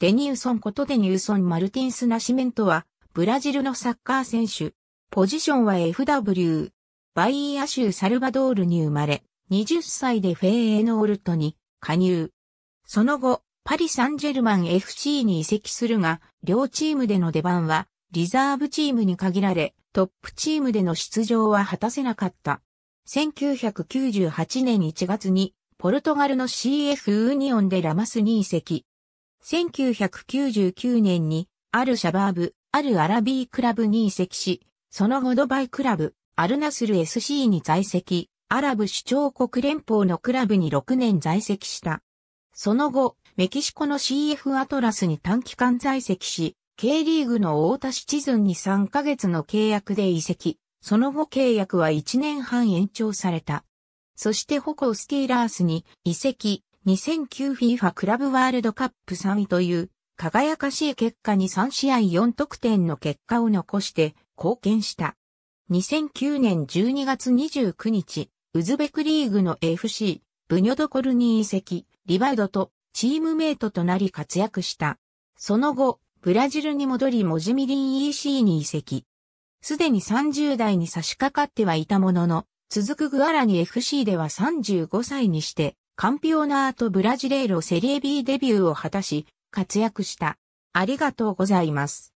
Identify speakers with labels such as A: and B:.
A: デニューソンことデニューソン・マルティンス・ナシメントは、ブラジルのサッカー選手。
B: ポジションは FW。バイーア州サルバドールに生まれ、20歳でフェーエノールトに加入。その後、パリ・サンジェルマン FC に移籍するが、両チームでの出番は、リザーブチームに限られ、トップチームでの出場は果たせなかった。1998年1月に、ポルトガルの CF ウニオンでラマスに移籍。1999年に、アルシャバーブ、アルアラビークラブに移籍し、その後ドバイクラブ、アルナスル SC に在籍、アラブ首長国連邦のクラブに6年在籍した。その後、メキシコの CF アトラスに短期間在籍し、K リーグの大田シチズンに3ヶ月の契約で移籍、その後契約は1年半延長された。そしてホコスティーラースに移籍、2009FIFA クラブワールドカップ3位という輝かしい結果に3試合4得点の結果を残して貢献した。2009年12月29日、ウズベクリーグの FC、ブニョドコルニー移籍、リバウドとチームメイトとなり活躍した。その後、ブラジルに戻りモジミリン EC に移籍。すでに30代に差し掛かってはいたものの、続くグアラに FC では35歳にして、カンピオナートブラジレイロセリエ B デビューを果たし、活
A: 躍した。ありがとうございます。